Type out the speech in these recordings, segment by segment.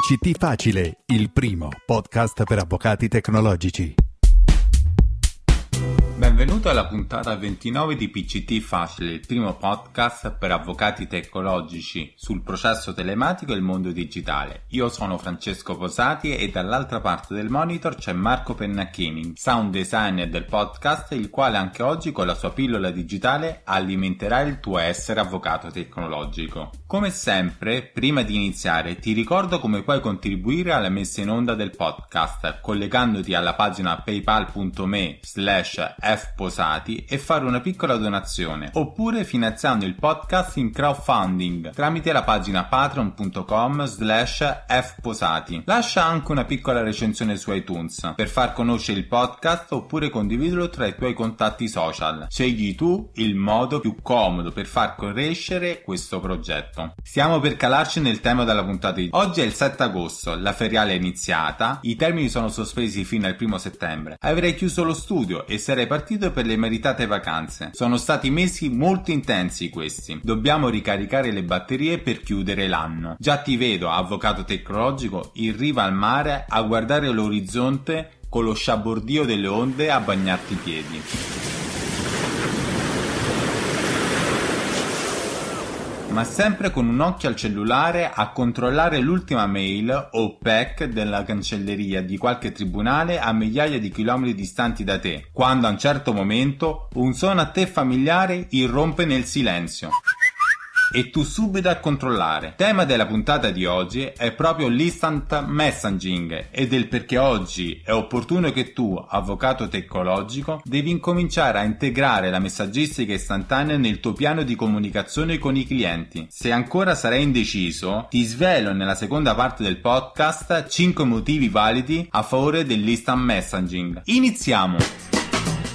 PCT Facile, il primo podcast per avvocati tecnologici benvenuto alla puntata 29 di PCT Facile, il primo podcast per avvocati tecnologici sul processo telematico e il mondo digitale. Io sono Francesco Posati e dall'altra parte del monitor c'è Marco Pennacchini, sound designer del podcast, il quale anche oggi con la sua pillola digitale alimenterà il tuo essere avvocato tecnologico. Come sempre, prima di iniziare, ti ricordo come puoi contribuire alla messa in onda del podcast collegandoti alla pagina paypal.me slash chef e fare una piccola donazione, oppure finanziando il podcast in crowdfunding tramite la pagina patreon.com slash fposati. Lascia anche una piccola recensione su iTunes per far conoscere il podcast oppure condividilo tra i tuoi contatti social. Scegli tu il modo più comodo per far crescere questo progetto. Stiamo per calarci nel tema della puntata di oggi è il 7 agosto, la feriale è iniziata, i termini sono sospesi fino al primo settembre. Avrei chiuso lo studio e sarei partito spirito per le meritate vacanze. Sono stati mesi molto intensi questi. Dobbiamo ricaricare le batterie per chiudere l'anno. Già ti vedo, avvocato tecnologico, in riva al mare a guardare l'orizzonte con lo sciabordio delle onde a bagnarti i piedi. ma sempre con un occhio al cellulare a controllare l'ultima mail o PEC della cancelleria di qualche tribunale a migliaia di chilometri distanti da te, quando a un certo momento un suono a te familiare irrompe nel silenzio e tu subito a controllare. Tema della puntata di oggi è proprio l'instant messaging e del perché oggi è opportuno che tu, avvocato tecnologico, devi incominciare a integrare la messaggistica istantanea nel tuo piano di comunicazione con i clienti. Se ancora sarai indeciso, ti svelo nella seconda parte del podcast 5 motivi validi a favore dell'instant messaging. Iniziamo!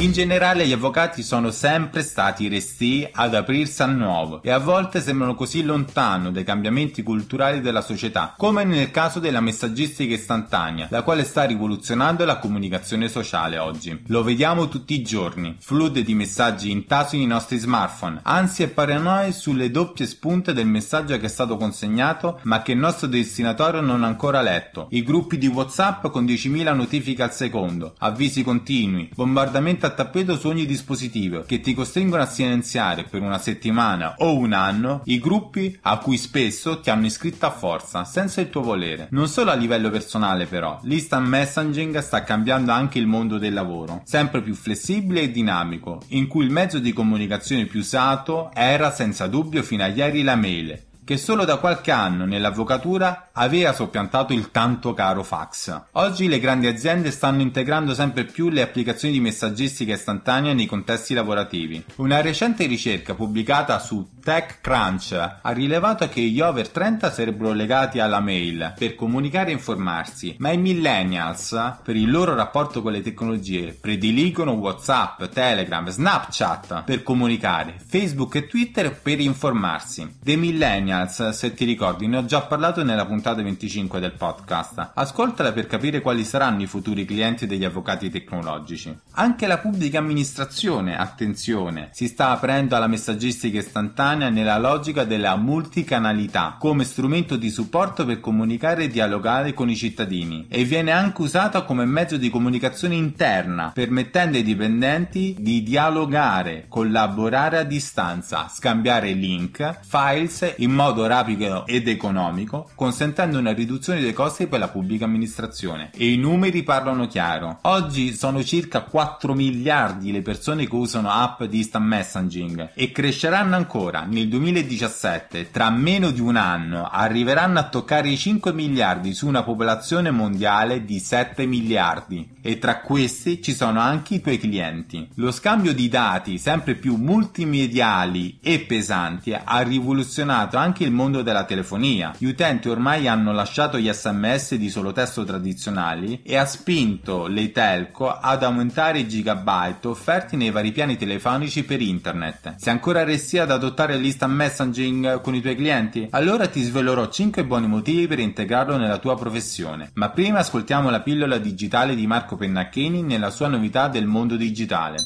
In generale gli avvocati sono sempre stati restii ad aprirsi al nuovo e a volte sembrano così lontano dai cambiamenti culturali della società, come nel caso della messaggistica istantanea, la quale sta rivoluzionando la comunicazione sociale oggi. Lo vediamo tutti i giorni, flude di messaggi intasi nei nostri smartphone, ansia e paranoia sulle doppie spunte del messaggio che è stato consegnato ma che il nostro destinatario non ha ancora letto, i gruppi di Whatsapp con 10.000 notifiche al secondo, avvisi continui, bombardamento a tappeto su ogni dispositivo che ti costringono a silenziare per una settimana o un anno i gruppi a cui spesso ti hanno iscritto a forza senza il tuo volere. Non solo a livello personale però, l'instant messaging sta cambiando anche il mondo del lavoro, sempre più flessibile e dinamico, in cui il mezzo di comunicazione più usato era senza dubbio fino a ieri la mail, che solo da qualche anno nell'avvocatura aveva soppiantato il tanto caro fax. Oggi le grandi aziende stanno integrando sempre più le applicazioni di messaggistica istantanea nei contesti lavorativi. Una recente ricerca pubblicata su TechCrunch ha rilevato che gli over 30 sarebbero legati alla mail per comunicare e informarsi, ma i millennials, per il loro rapporto con le tecnologie, prediligono WhatsApp, Telegram, Snapchat per comunicare, Facebook e Twitter per informarsi. Dei millennials, se ti ricordi, ne ho già parlato nella puntata puntata 25 del podcast. Ascoltala per capire quali saranno i futuri clienti degli avvocati tecnologici. Anche la pubblica amministrazione, attenzione, si sta aprendo alla messaggistica istantanea nella logica della multicanalità come strumento di supporto per comunicare e dialogare con i cittadini e viene anche usata come mezzo di comunicazione interna, permettendo ai dipendenti di dialogare, collaborare a distanza, scambiare link, files in modo rapido ed economico, consentendo promettendo una riduzione dei costi per la pubblica amministrazione. E i numeri parlano chiaro. Oggi sono circa 4 miliardi le persone che usano app di instant messaging e cresceranno ancora. Nel 2017, tra meno di un anno, arriveranno a toccare i 5 miliardi su una popolazione mondiale di 7 miliardi. E tra questi ci sono anche i tuoi clienti. Lo scambio di dati sempre più multimediali e pesanti ha rivoluzionato anche il mondo della telefonia. Gli utenti ormai hanno lasciato gli sms di solo testo tradizionali e ha spinto le telco ad aumentare i gigabyte offerti nei vari piani telefonici per internet. Se ancora resti ad adottare l'instant messaging con i tuoi clienti? Allora ti svelerò 5 buoni motivi per integrarlo nella tua professione. Ma prima ascoltiamo la pillola digitale di Marco Pennacchini nella sua novità del mondo digitale.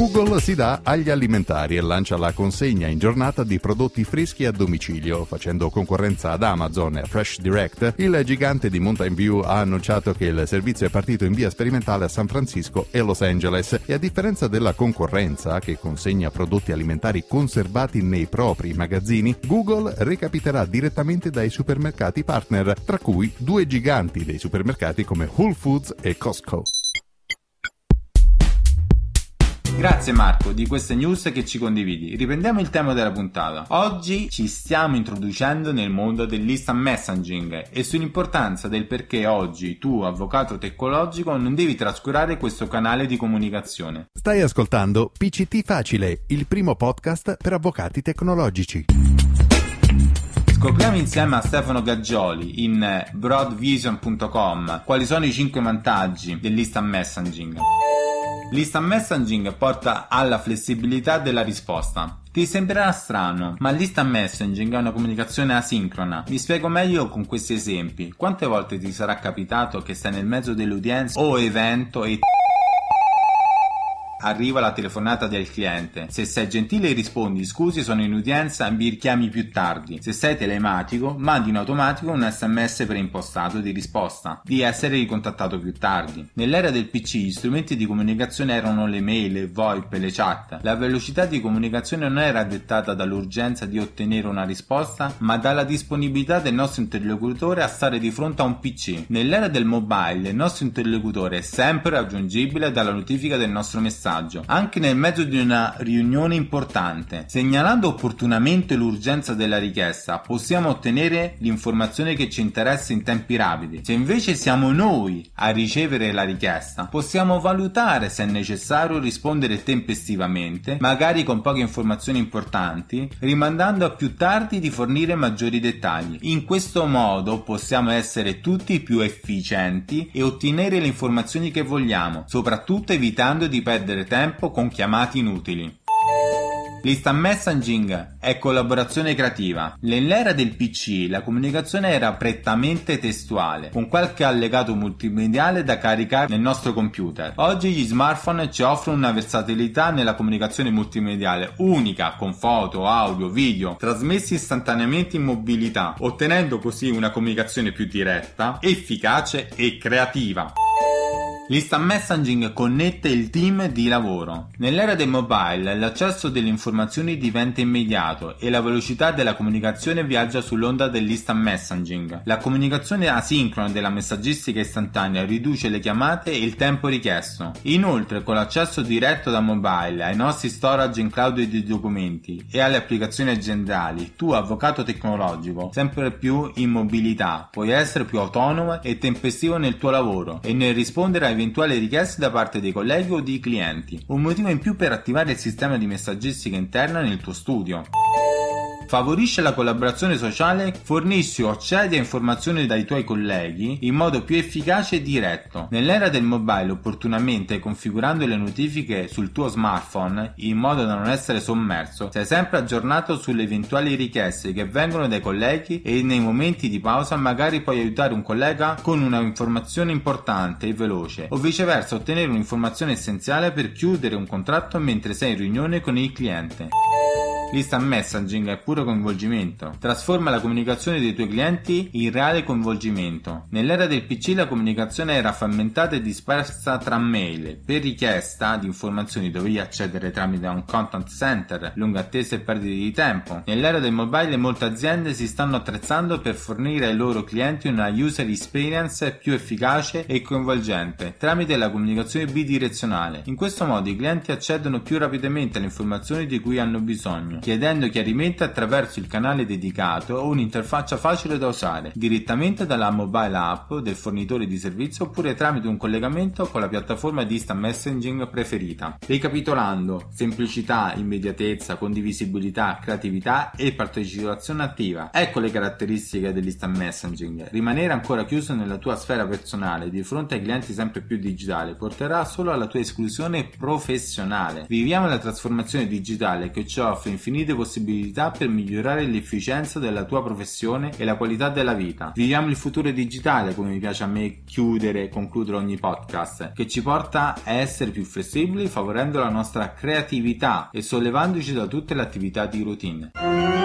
Google si dà agli alimentari e lancia la consegna in giornata di prodotti freschi a domicilio, facendo concorrenza ad Amazon e Fresh Direct. Il gigante di Mountain View ha annunciato che il servizio è partito in via sperimentale a San Francisco e Los Angeles e a differenza della concorrenza che consegna prodotti alimentari conservati nei propri magazzini, Google recapiterà direttamente dai supermercati partner, tra cui due giganti dei supermercati come Whole Foods e Costco. Grazie Marco di queste news che ci condividi. Riprendiamo il tema della puntata. Oggi ci stiamo introducendo nel mondo dell'instant messaging e sull'importanza del perché oggi tu, avvocato tecnologico, non devi trascurare questo canale di comunicazione. Stai ascoltando PCT Facile, il primo podcast per avvocati tecnologici. Scopriamo insieme a Stefano Gaggioli in broadvision.com quali sono i 5 vantaggi dell'instant messaging. L'instant messaging porta alla flessibilità della risposta. Ti sembrerà strano, ma l'instant messaging è una comunicazione asincrona. Vi spiego meglio con questi esempi. Quante volte ti sarà capitato che stai nel mezzo dell'udienza o evento e arriva la telefonata del cliente. Se sei gentile rispondi scusi sono in udienza, mi richiami più tardi. Se sei telematico mandi in automatico un sms preimpostato di risposta di essere ricontattato più tardi. Nell'era del PC gli strumenti di comunicazione erano le mail, le VoIP, le chat. La velocità di comunicazione non era dettata dall'urgenza di ottenere una risposta ma dalla disponibilità del nostro interlocutore a stare di fronte a un PC. Nell'era del mobile il nostro interlocutore è sempre raggiungibile dalla notifica del nostro messaggio passaggio, anche nel mezzo di una riunione importante. Segnalando opportunamente l'urgenza della richiesta, possiamo ottenere l'informazione che ci interessa in tempi rapidi. Se invece siamo noi a ricevere la richiesta, possiamo valutare se è necessario rispondere tempestivamente, magari con poche informazioni importanti, rimandando a più tardi di fornire maggiori dettagli. In questo modo possiamo essere tutti più efficienti e ottenere le informazioni che vogliamo, soprattutto evitando di perdere perdere tempo con chiamate inutili. L'instant messaging è collaborazione creativa. Nell'era del PC la comunicazione era prettamente testuale, con qualche allegato multimediale da caricare nel nostro computer. Oggi gli smartphone ci offrono una versatilità nella comunicazione multimediale unica, con foto, audio, video, trasmessi istantaneamente in mobilità, ottenendo così una comunicazione più diretta, efficace e creativa. L'instant messaging connette il team di lavoro. Nell'era dei mobile l'accesso delle informazioni diventa immediato e la velocità della comunicazione viaggia sull'onda dell'instant messaging. La comunicazione asincrona della messaggistica istantanea riduce le chiamate e il tempo richiesto. Inoltre, con l'accesso diretto da mobile ai nostri storage in cloud di documenti e alle applicazioni aziendali, tu, avvocato tecnologico, sempre più in mobilità, puoi essere più autonomo e tempestivo nel tuo lavoro e nel rispondere ai eventuali richieste da parte dei colleghi o dei clienti, un motivo in più per attivare il sistema di messaggistica interna nel tuo studio favorisce la collaborazione sociale, fornisci o accedi a informazioni dai tuoi colleghi in modo più efficace e diretto. Nell'era del mobile, opportunamente configurando le notifiche sul tuo smartphone in modo da non essere sommerso, sei sempre aggiornato sulle eventuali richieste che vengono dai colleghi e nei momenti di pausa magari puoi aiutare un collega con una informazione importante e veloce o viceversa ottenere un'informazione essenziale per chiudere un contratto mentre sei in riunione con il cliente. Lista messaging è pure delicato coinvolgimento. Trasforma la comunicazione dei tuoi clienti in reale coinvolgimento. Nell'era del PC la comunicazione era frammentata e dispersa tra mail, per richiesta di informazioni dovevi accedere tramite un content center, lunga attesa e perdita di tempo. Nell'era del mobile molte aziende si stanno attrezzando per fornire ai loro clienti una user experience più efficace e coinvolgente tramite la comunicazione bidirezionale. In questo modo i clienti accedono più rapidamente alle informazioni di cui hanno bisogno, chiedendo chiarimenti attraverso attraverso il canale dedicato o un'interfaccia facile da usare, direttamente dalla mobile app del fornitore di servizio oppure tramite un collegamento con la piattaforma di instant messaging preferita. Ricapitolando, semplicità, immediatezza, condivisibilità, creatività e partecipazione attiva. Ecco le caratteristiche dell'instant messaging. Rimanere ancora chiuso nella tua sfera personale di fronte ai clienti sempre più digitali porterà solo alla tua esclusione professionale. Viviamo la trasformazione digitale che ci offre infinite possibilità per migliorare migliorare l'efficienza della tua professione e la qualità della vita. Viviamo il futuro digitale, come mi piace a me chiudere e concludere ogni podcast, che ci porta a essere più flessibili favorendo la nostra creatività e sollevandoci da tutte le attività di routine.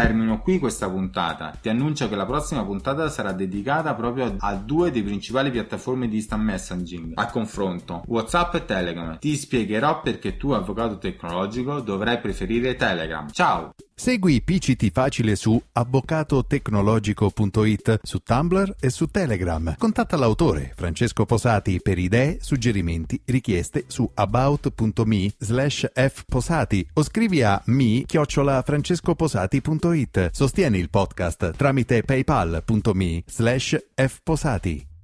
termino qui questa puntata. Ti annuncio che la prossima puntata sarà dedicata proprio a due dei principali piattaforme di instant messaging a confronto, WhatsApp e Telegram. Ti spiegherò perché tu, avvocato tecnologico, dovrai preferire Telegram. Ciao! Segui PCT Facile su avvocatotecnologico.it, su Tumblr e su Telegram. Contatta l'autore Francesco Posati per idee, suggerimenti, richieste su about.me slash fposati o scrivi a mi francescoposati.it. Sostieni il podcast tramite paypal.me slash fposati.